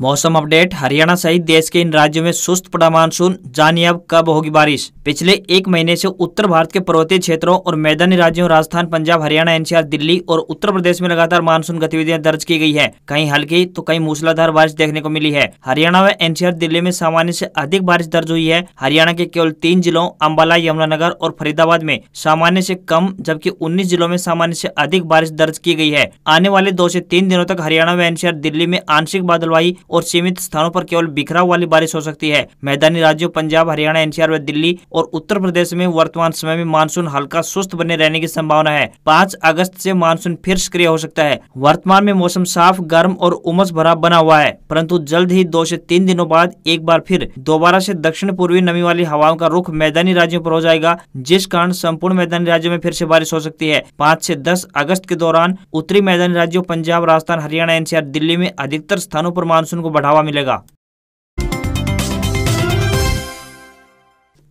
मौसम अपडेट हरियाणा सहित देश के इन राज्यों में सुस्त पड़ा मानसून जानिए अब कब होगी बारिश पिछले एक महीने से उत्तर भारत के पर्वतीय क्षेत्रों और मैदानी राज्यों राजस्थान पंजाब हरियाणा एनसीआर दिल्ली और उत्तर प्रदेश में लगातार मानसून गतिविधियां दर्ज की गई है कहीं हल्की तो कहीं मूसलाधार बारिश देखने को मिली है हरियाणा व एनसीआर दिल्ली में सामान्य ऐसी अधिक बारिश दर्ज हुई है हरियाणा के केवल तीन जिलों अम्बाला यमुनानगर और फरीदाबाद में सामान्य ऐसी कम जबकि उन्नीस जिलों में सामान्य ऐसी अधिक बारिश दर्ज की गयी है आने वाले दो ऐसी तीन दिनों तक हरियाणा व एनसीआर दिल्ली में आंशिक बादलवाई और सीमित स्थानों पर केवल बिखराव वाली बारिश हो सकती है मैदानी राज्यों पंजाब हरियाणा एनसीआर व दिल्ली और उत्तर प्रदेश में वर्तमान समय में मानसून हल्का सुस्त बने रहने की संभावना है पाँच अगस्त ऐसी मानसून फिर सक्रिय हो सकता है वर्तमान में मौसम साफ गर्म और उमस भरा बना हुआ है परन्तु जल्द ही दो ऐसी तीन दिनों बाद एक बार फिर दोबारा ऐसी दक्षिण पूर्वी नमी वाली हवाओं का रुख मैदानी राज्यों आरोप हो जाएगा जिस कारण संपूर्ण मैदानी राज्यों में फिर से बारिश हो सकती है पाँच से दस अगस्त के दौरान उत्तरी मैदानी राज्यों पंजाब राजस्थान हरियाणा एनसीआर दिल्ली में अधिकतर स्थानों पर मानसून को बढ़ावा मिलेगा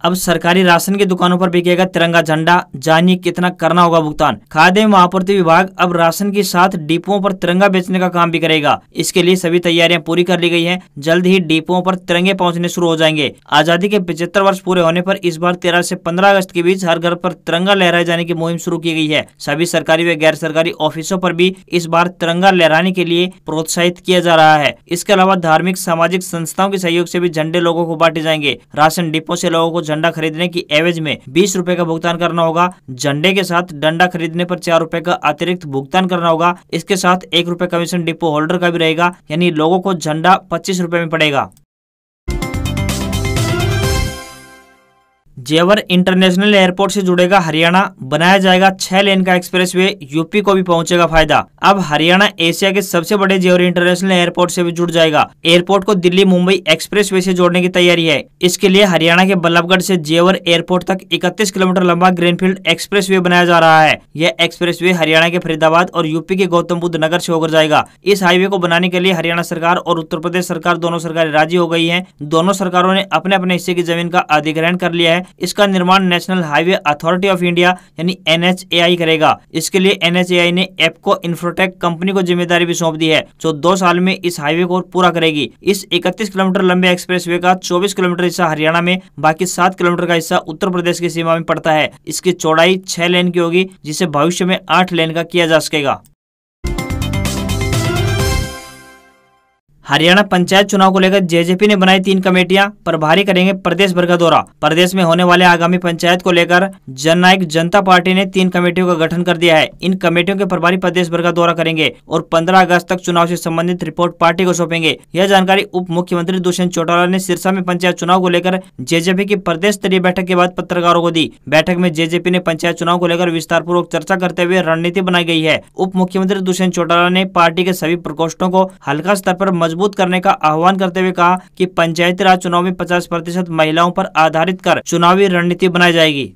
अब सरकारी राशन की दुकानों पर बिकेगा तिरंगा झंडा जानिए कितना करना होगा भुगतान खाद्य एवं आपूर्ति विभाग अब राशन के साथ डिपो पर तिरंगा बेचने का काम भी करेगा इसके लिए सभी तैयारियां पूरी कर ली गई है जल्द ही डिपो पर तिरंगे पहुंचने शुरू हो जाएंगे आजादी के पिछहत्तर वर्ष पूरे होने पर इस बार तेरह से पंद्रह अगस्त के बीच हर घर पर तिरंगा लहराए जाने की मुहिम शुरू की गई है सभी सरकारी व गैर सरकारी ऑफिसों पर भी इस बार तिरंगा लहराने के लिए प्रोत्साहित किया जा रहा है इसके अलावा धार्मिक सामाजिक संस्थाओं के सहयोग से भी झंडे लोगों को बांटे जाएंगे राशन डिपो से लोगों को झंडा खरीदने की एवज में बीस रूपए का भुगतान करना होगा झंडे के साथ डंडा खरीदने पर चार रूपए का अतिरिक्त भुगतान करना होगा इसके साथ एक रूपए कमीशन डिपो होल्डर का भी रहेगा यानी लोगों को झंडा पच्चीस रूपए में पड़ेगा जेवर इंटरनेशनल एयरपोर्ट से जुड़ेगा हरियाणा बनाया जाएगा छह लेन का एक्सप्रेसवे यूपी को भी पहुंचेगा फायदा अब हरियाणा एशिया के सबसे बड़े जेवर इंटरनेशनल एयरपोर्ट से भी जुड़ जाएगा एयरपोर्ट को दिल्ली मुंबई एक्सप्रेसवे से जोड़ने की तैयारी है इसके लिए हरियाणा के बल्लभगढ़ से जेवर एयरपोर्ट तक इकतीस किलोमीटर लंबा ग्रीनफील्ड एक्सप्रेस बनाया जा रहा है यह एक्सप्रेस हरियाणा के फरीदाबाद और यूपी के गौतम बुद्ध नगर ऐसी होकर जाएगा इस हाईवे को बनाने के लिए हरियाणा सरकार और उत्तर प्रदेश सरकार दोनों सरकारें राजी हो गई है दोनों सरकारों ने अपने अपने हिस्से की जमीन का अधिग्रहण कर लिया है इसका निर्माण National Highway Authority of India यानी एन करेगा इसके लिए एन ने एपको इन्फ्रोटेक कंपनी को जिम्मेदारी भी सौंप दी है जो दो साल में इस हाईवे को पूरा करेगी इस इकतीस किलोमीटर लंबे एक्सप्रेस का चौबीस किलोमीटर हिस्सा हरियाणा में बाकी सात किलोमीटर का हिस्सा उत्तर प्रदेश की सीमा में पड़ता है इसकी चौड़ाई छह लेन की होगी जिसे भविष्य में आठ लेन का किया जा सकेगा हरियाणा पंचायत चुनाव को लेकर जेजेपी ने बनाई तीन कमेटियां प्रभारी करेंगे प्रदेश भर का दौरा प्रदेश में होने वाले आगामी पंचायत को लेकर जननायक जनता पार्टी ने तीन कमेटियों का गठन कर दिया है इन कमेटियों के प्रभारी प्रदेश भर का दौरा करेंगे और पंद्रह अगस्त तक चुनाव ऐसी संबंधित रिपोर्ट पार्टी को सौंपेंगे यह जानकारी उप मुख्यमंत्री दुष्यंत चौटाला ने सिरसा में पंचायत चुनाव को लेकर जेजेपी की प्रदेश स्तरीय बैठक के बाद पत्रकारों को दी बैठक में जेजेपी ने पंचायत चुनाव को लेकर विस्तार पूर्वक चर्चा करते हुए रणनीति बनाई गई है उप मुख्यमंत्री दुष्यंत चौटाला ने पार्टी के सभी प्रकोष्ठों को हल्का स्तर आरोप मजबूत करने का आह्वान करते हुए कहा कि पंचायती राज चुनाव में 50 प्रतिशत महिलाओं पर आधारित कर चुनावी रणनीति बनाई जाएगी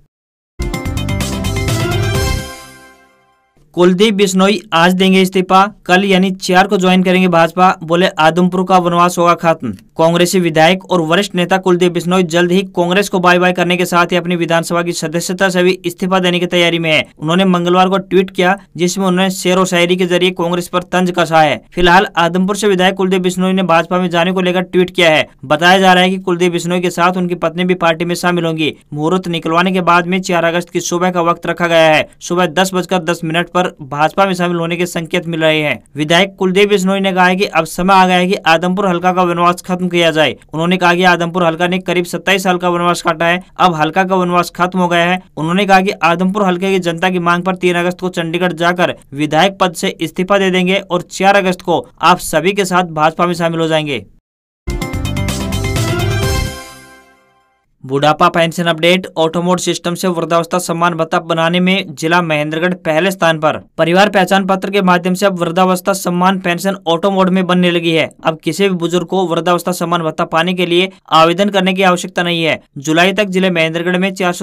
कुलदीप बिश्नोई आज देंगे इस्तीफा कल यानी चार को ज्वाइन करेंगे भाजपा बोले आदमपुर का वनवास होगा खत्म कांग्रेसी विधायक और वरिष्ठ नेता कुलदीप बिश्नोई जल्द ही कांग्रेस को बाय बाय करने के साथ ही अपनी विधानसभा की सदस्यता से भी इस्तीफा देने की तैयारी में है उन्होंने मंगलवार को ट्वीट किया जिसमें उन्होंने शेर और शायरी के जरिए कांग्रेस पर तंज कसा है फिलहाल आदमपुर से विधायक कुलदीप बिश्नोई ने भाजपा में जाने को लेकर ट्वीट किया है बताया जा रहा है की कुलदीप बिश्नोई के साथ उनकी पत्नी भी पार्टी में शामिल होंगी मुहूर्त निकलवाने के बाद में चार अगस्त की सुबह का वक्त रखा गया है सुबह दस बजकर दस मिनट आरोप भाजपा में शामिल होने के संकेत मिल रहे हैं विधायक कुलदीप बिश्नोई ने कहा की अब समय आ गया है की आदमपुर हल्का का वनवास खत्म किया जाए उन्होंने कहा कि आदमपुर हल्का ने करीब सत्ताईस साल का वनवास काटा है अब हल्का का वनवास खत्म हो गया है उन्होंने कहा की आदमपुर हल्के की जनता की मांग आरोप तीन अगस्त को चंडीगढ़ जाकर विधायक पद ऐसी इस्तीफा दे देंगे और चार अगस्त को आप सभी के साथ भाजपा में शामिल हो जाएंगे बुढ़ापा पेंशन अपडेट ऑटोमोड सिस्टम से वृद्धावस्था सम्मान भत्ता बनाने में जिला महेंद्रगढ़ पहले स्थान पर परिवार पहचान पत्र के माध्यम से अब वृद्धावस्था सम्मान पेंशन ऑटोमोड में बनने लगी है अब किसी भी बुजुर्ग को वृद्धावस्था सम्मान भत्ता पाने के लिए आवेदन करने की आवश्यकता नहीं है जुलाई तक जिले महेंद्रगढ़ में चार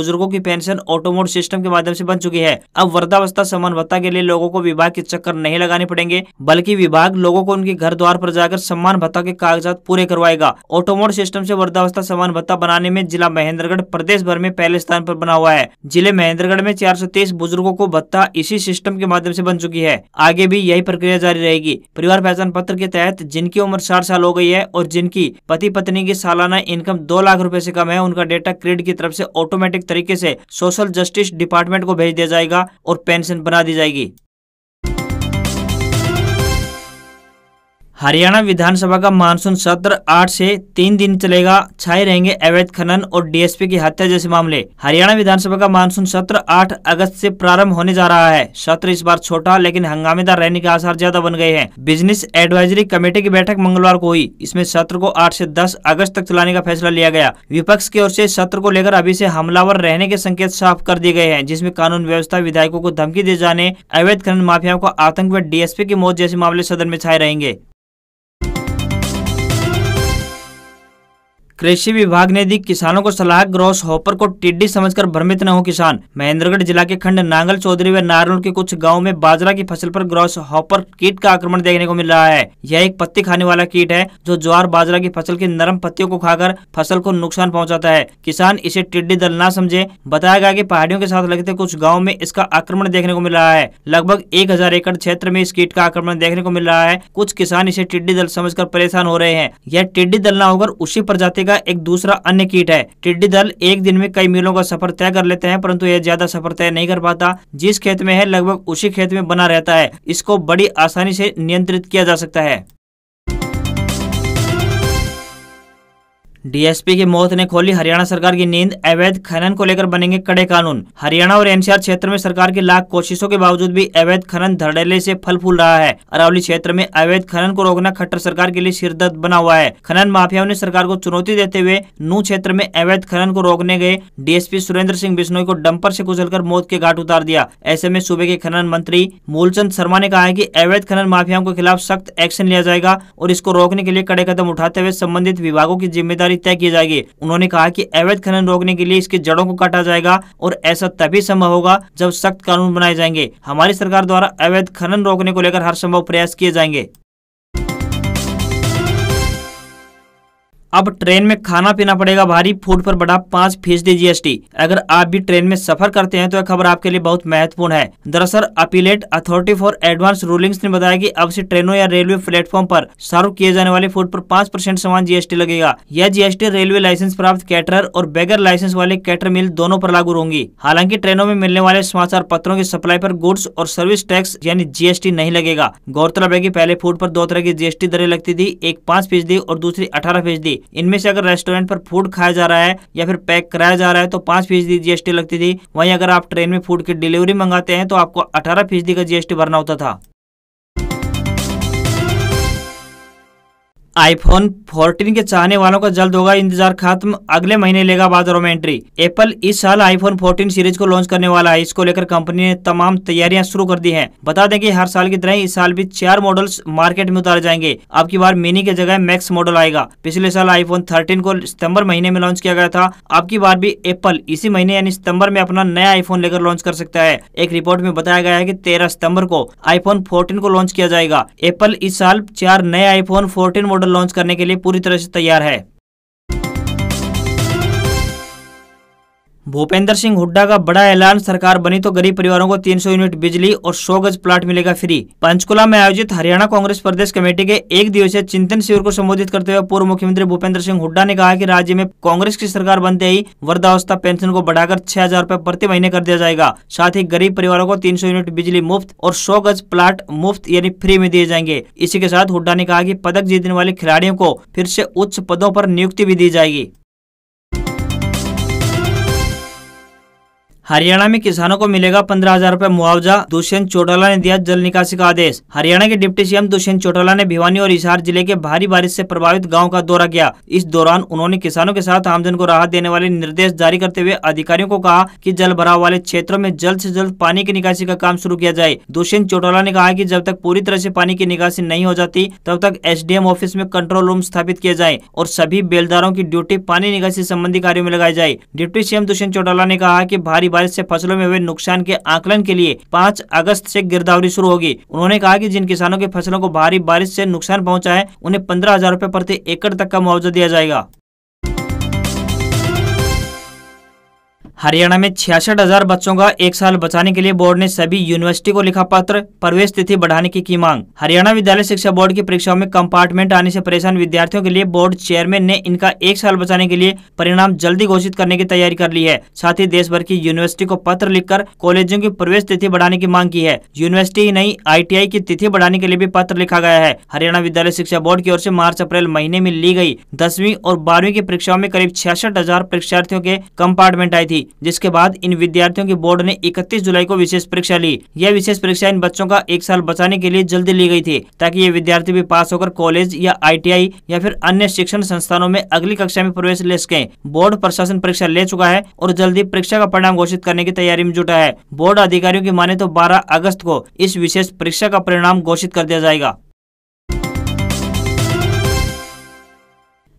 बुजुर्गो की पेंशन ऑटोमोड सिस्टम के माध्यम ऐसी बन चुकी है अब वृद्धावस्था सम्मान भत्ता के लिए लोगो को विभाग के चक्कर नहीं लगाने पड़ेंगे बल्कि विभाग लोगो को उनके घर द्वार आरोप जाकर सम्मान भत्ता के कागजात पूरे करवाएगा ऑटोमोड सिस्टम ऐसी वृद्धावस्था सम्मान भत्ता बनाने करने में जिला महेंद्रगढ़ प्रदेश भर में पहले स्थान पर बना हुआ है जिले महेंद्रगढ़ में चार बुजुर्गों को भत्ता इसी सिस्टम के माध्यम से बन चुकी है आगे भी यही प्रक्रिया जारी रहेगी परिवार पहचान पत्र के तहत जिनकी उम्र साठ साल हो गई है और जिनकी पति पत्नी की सालाना इनकम दो लाख रूपए ऐसी कम है उनका डेटा क्रेड की तरफ ऐसी ऑटोमेटिक तरीके ऐसी सोशल जस्टिस डिपार्टमेंट को भेज दिया जाएगा और पेंशन बना दी जाएगी हरियाणा विधानसभा का मानसून सत्र आठ से तीन दिन चलेगा छाए रहेंगे अवैध खनन और डीएसपी की हत्या जैसे मामले हरियाणा विधानसभा का मानसून सत्र आठ अगस्त से प्रारंभ होने जा रहा है सत्र इस बार छोटा लेकिन हंगामेदार रहने के आसार ज्यादा बन गए हैं बिजनेस एडवाइजरी कमेटी की बैठक मंगलवार को हुई इसमें सत्र को आठ ऐसी दस अगस्त तक चलाने का फैसला लिया गया विपक्ष की ओर ऐसी सत्र को लेकर अभी ऐसी हमलावर रहने के संकेत साफ कर दिए गए हैं जिसमे कानून व्यवस्था विधायकों को धमकी दिए जाने अवैध खनन माफियाओं को आतंक व डीएसपी की मौत जैसे मामले सदन में छाए रहेंगे कृषि विभाग ने दी किसानों को सलाह ग्रॉस होपर को टिड्डी समझकर भ्रमित न हो किसान महेंद्रगढ़ जिला के खंड नांगल चौधरी व नारूल के कुछ गाँव में बाजरा की फसल पर ग्रॉस होपर कीट का आक्रमण देखने को मिल रहा है यह एक पत्ती खाने वाला कीट है जो ज्वार बाजरा की फसल की नरम पत्तियों को खाकर फसल को नुकसान पहुँचाता है किसान इसे टिड्डी दल न समझे बताया गया की पहाड़ियों के साथ लगते कुछ गाँव में इसका आक्रमण देखने को मिल रहा है लगभग एक एकड़ क्षेत्र में इस कीट का आक्रमण देखने को मिल रहा है कुछ किसान इसे टिड्डी दल समझ परेशान हो रहे हैं यह टिड्डी दल न होकर उसी प्रजाति का एक दूसरा अन्य कीट है टिड्डी दल एक दिन में कई मीलों का सफर तय कर लेते हैं परंतु यह ज्यादा सफर तय नहीं कर पाता जिस खेत में है लगभग उसी खेत में बना रहता है इसको बड़ी आसानी से नियंत्रित किया जा सकता है डीएसपी की मौत ने खोली हरियाणा सरकार की नींद अवैध खनन को लेकर बनेंगे कड़े कानून हरियाणा और एनसीआर क्षेत्र में सरकार की लाख कोशिशों के बावजूद भी अवैध खनन धड़ेले से फल फूल रहा है अरावली क्षेत्र में अवैध खनन को रोकना खट्टर सरकार के लिए सिरदर्द बना हुआ है खनन माफियाओं ने सरकार को चुनौती देते हुए नू क्षेत्र में अवैध खनन को रोकने गए डीएसपी सुरेंद्र सिंह बिश्नोई को डंपर ऐसी कुचल मौत के घाट उतार दिया ऐसे में सूबे के खनन मंत्री मूलचंद शर्मा ने कहा है की अवैध खनन माफियाओं के खिलाफ सख्त एक्शन लिया जाएगा और इसको रोकने के लिए कड़े कदम उठाते हुए संबंधित विभागों की जिम्मेदारी तारीख तय की जाएगी उन्होंने कहा की अवैध खनन रोकने के लिए इसके जड़ों को काटा जाएगा और ऐसा तभी संभव होगा जब सख्त कानून बनाए जाएंगे हमारी सरकार द्वारा अवैध खनन रोकने को लेकर हर संभव प्रयास किए जाएंगे अब ट्रेन में खाना पीना पड़ेगा भारी फूड पर बढ़ा पाँच फीसदी जीएसटी अगर आप भी ट्रेन में सफर करते हैं तो यह खबर आपके लिए बहुत महत्वपूर्ण है दरअसल Appellate Authority for Advance Rulings ने बताया कि अब से ट्रेनों या रेलवे प्लेटफॉर्म पर सर्व किए जाने वाले फूड पर पाँच परसेंट समान जीएसटी लगेगा यह जीएसटी रेलवे लाइसेंस प्राप्त कैटर और बेगर लाइसेंस वाले कैटर मिल दोनों आरोप लागू होंगी हालांकि ट्रेनों में मिलने वाले समाचार पत्रों की सप्लाई आरोप गुड्स और सर्विस टैक्स यानी जीएसटी नहीं लगेगा गौरतलब है की पहले फूड पर दो तरह की जीएसटी दरें लगती थी एक पाँच फीसदी और दूसरी अठारह फीसदी इनमें से अगर रेस्टोरेंट पर फूड खाया जा रहा है या फिर पैक कराया जा रहा है तो पांच फीसदी जीएसटी लगती थी वहीं अगर आप ट्रेन में फूड की डिलीवरी मंगाते हैं तो आपको अठारह फीसदी का जीएसटी भरना होता था आईफोन 14 के चाहने वालों का जल्द होगा इंतजार खत्म अगले महीने लेगा बाजारों में एंट्री एप्पल इस साल आईफोन 14 सीरीज को लॉन्च करने वाला है इसको लेकर कंपनी ने तमाम तैयारियां शुरू कर दी हैं बता दें कि हर साल की तरह इस साल भी चार मॉडल्स मार्केट में उतारे जाएंगे अब की बार मिनी की जगह मैक्स मॉडल आएगा पिछले साल आईफोन थर्टीन को सितम्बर महीने में लॉन्च किया गया था अब की बार भी एप्पल इसी महीने यानी सितम्बर में अपना नया आईफोन लेकर लॉन्च कर सकता है एक रिपोर्ट में बताया गया है की तेरह सितम्बर को आईफोन फोर्टीन को लॉन्च किया जाएगा एप्पल इस साल चार नए आईफोन फोर्टीन मॉडल लॉन्च करने के लिए पूरी तरह से तैयार है भूपेंद्र सिंह हुड्डा का बड़ा ऐलान सरकार बनी तो गरीब परिवारों को 300 यूनिट बिजली और 100 गज प्लाट मिलेगा फ्री पंचकुला में आयोजित हरियाणा कांग्रेस प्रदेश कमेटी के एक दिवसीय चिंतन शिविर को संबोधित करते हुए पूर्व मुख्यमंत्री भूपेंद्र सिंह हुड्डा ने कहा कि राज्य में कांग्रेस की सरकार बनते ही वृद्धावस्था पेंशन को बढ़ाकर छह हजार प्रति महीने कर दिया जाएगा साथ ही गरीब परिवारों को तीन यूनिट बिजली मुफ्त और सौ गज प्लाट मुफ्त यानी फ्री में दिए जाएंगे इसी के साथ हुड्डा ने कहा की पदक जीतने वाले खिलाड़ियों को फिर से उच्च पदों पर नियुक्ति भी दी जाएगी हरियाणा में किसानों को मिलेगा पंद्रह हजार रूपए मुआवजा दुष्यंत चौटाला ने दिया जल निकासी का आदेश हरियाणा के डिप्टी सीएम दुष्यंत चौटाला ने भिवानी और हिसार जिले के भारी बारिश से प्रभावित गांव का दौरा किया इस दौरान उन्होंने किसानों के साथ आमजन को राहत देने वाले निर्देश जारी करते हुए अधिकारियों को कहा की जल भराव वाले क्षेत्रों में जल्द ऐसी जल्द पानी की निकासी का काम शुरू किया जाए दुष्यंत चौटाला ने कहा की जब तक पूरी तरह ऐसी पानी की निकासी नहीं हो जाती तब तक एस ऑफिस में कंट्रोल रूम स्थापित किया जाए और सभी बेलदारों की ड्यूटी पानी निकासी संबंधी कार्यो में लगाई जाए डिप्टी सीएम दुष्यंत चौटाला ने कहा की भारी बारिश से फसलों में हुए नुकसान के आकलन के लिए पाँच अगस्त से गिरदावरी शुरू होगी उन्होंने कहा कि जिन किसानों के फसलों को भारी बारिश से नुकसान पहुंचा है उन्हें पंद्रह हजार रूपए प्रति एकड़ तक का मुआवजा दिया जाएगा हरियाणा में छियासठ हजार बच्चों का एक साल बचाने के लिए बोर्ड ने सभी यूनिवर्सिटी को लिखा पत्र प्रवेश तिथि बढ़ाने की की मांग हरियाणा विद्यालय शिक्षा बोर्ड की परीक्षाओं में कंपार्टमेंट आने से परेशान विद्यार्थियों के लिए बोर्ड चेयरमैन ने इनका एक साल बचाने के लिए परिणाम जल्दी घोषित करने की तैयारी कर ली है साथ ही देश भर की यूनिवर्सिटी को पत्र लिखकर कॉलेजों की प्रवेश तिथि बढ़ाने की मांग की है यूनिवर्सिटी ही नहीं आई की तिथि बढ़ाने के लिए भी पत्र लिखा गया है हरियाणा विद्यालय शिक्षा बोर्ड की ओर ऐसी मार्च अप्रैल महीने में ली गयी दसवीं और बारहवीं की परीक्षाओं में करीब छियासठ परीक्षार्थियों के कम्पार्टमेंट आई थी जिसके बाद इन विद्यार्थियों की बोर्ड ने 31 जुलाई को विशेष परीक्षा ली यह विशेष परीक्षा इन बच्चों का एक साल बचाने के लिए जल्दी ली गई थी ताकि ये विद्यार्थी भी पास होकर कॉलेज या आई या फिर अन्य शिक्षण संस्थानों में अगली कक्षा में प्रवेश ले सके बोर्ड प्रशासन परीक्षा ले चुका है और जल्दी परीक्षा का परिणाम घोषित करने की तैयारी में जुटा है बोर्ड अधिकारियों की माने तो बारह अगस्त को इस विशेष परीक्षा का परिणाम घोषित कर दिया जाएगा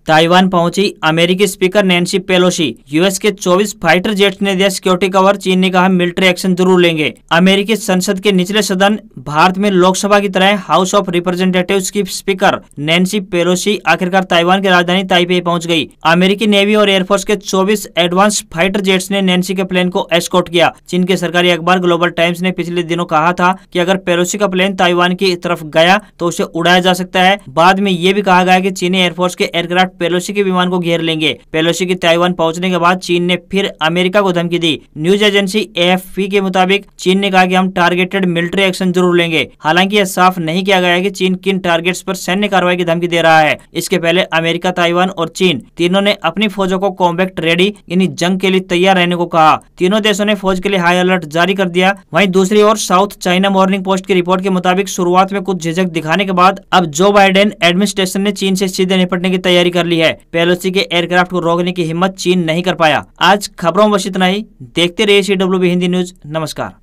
ताइवान पहुंची अमेरिकी स्पीकर नैन्सी पेलोसी यूएस के 24 फाइटर जेट्स ने दिया सिक्योरिटी कवर चीन ने कहा मिलिट्री एक्शन जरूर लेंगे अमेरिकी संसद के निचले सदन भारत में लोकसभा की तरह हाउस ऑफ रिप्रेजेंटेटिव्स की स्पीकर नैन्सी पेलोसी आखिरकार ताइवान की राजधानी ताइपे पहुँच गयी अमेरिकी नेवी और एयरफोर्स के चौबीस एडवांस फाइटर जेट्स ने नैन्सी के प्लेन को एस्कॉट किया चीन के सरकारी अखबार ग्लोबल टाइम्स ने पिछले दिनों कहा था की अगर पेलोसी का प्लेन ताइवान की तरफ गया तो उसे उड़ाया जा सकता है बाद में ये भी कहा गया की चीनी एयरफोर्स के एयरक्राफ्ट पेलोसी के विमान को घेर लेंगे पेलोसी के ताइवान पहुंचने के बाद चीन ने फिर अमेरिका को धमकी दी न्यूज एजेंसी एफ के मुताबिक चीन ने कहा की हम टारगेटेड मिलिट्री एक्शन जरूर लेंगे हालांकि यह साफ नहीं किया गया है की चीन किन टारगेट आरोप सैन्य कार्रवाई की धमकी दे रहा है इसके पहले अमेरिका ताइवान और चीन तीनों ने अपनी फौजों को कॉम्बैक्ट रेडी यानी जंग के लिए तैयार रहने को कहा तीनों देशों ने फौज के लिए हाई अलर्ट जारी कर दिया वही दूसरी ओर साउथ चाइना मॉर्निंग पोस्ट की रिपोर्ट के मुताबिक शुरुआत में कुछ झिझक दिखाने के बाद अब जो बाइडेन एडमिनिस्ट्रेशन ने चीन ऐसी सीधे निपटने की तैयारी कर कर ली है पेलोसी के एयरक्राफ्ट को रोकने की हिम्मत चीन नहीं कर पाया आज खबरों में बस इतना ही देखते रहिए सी हिंदी न्यूज नमस्कार